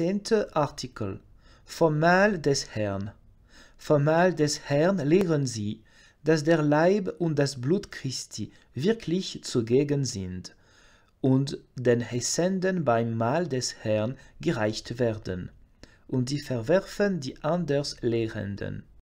zehnte Artikel Formal des Herrn. Formal des Herrn lehren sie, dass der Leib und das Blut Christi wirklich zugegen sind und den Hessenden beim Mahl des Herrn gereicht werden, und die verwerfen die anders Lehrenden.